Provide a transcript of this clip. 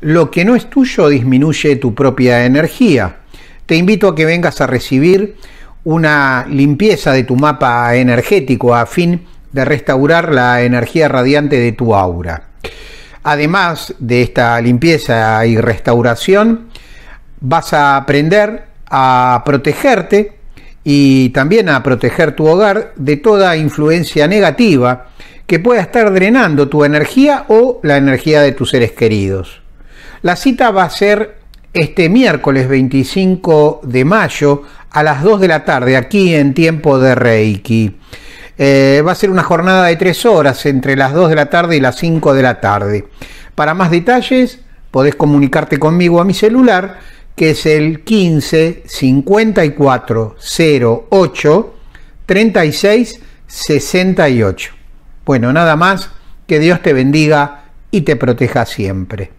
lo que no es tuyo disminuye tu propia energía. Te invito a que vengas a recibir una limpieza de tu mapa energético a fin de restaurar la energía radiante de tu aura. Además de esta limpieza y restauración, vas a aprender a protegerte y también a proteger tu hogar de toda influencia negativa que pueda estar drenando tu energía o la energía de tus seres queridos. La cita va a ser este miércoles 25 de mayo a las 2 de la tarde, aquí en tiempo de Reiki. Eh, va a ser una jornada de 3 horas entre las 2 de la tarde y las 5 de la tarde. Para más detalles, podés comunicarte conmigo a mi celular, que es el 15 54 08 36 68. Bueno, nada más, que Dios te bendiga y te proteja siempre.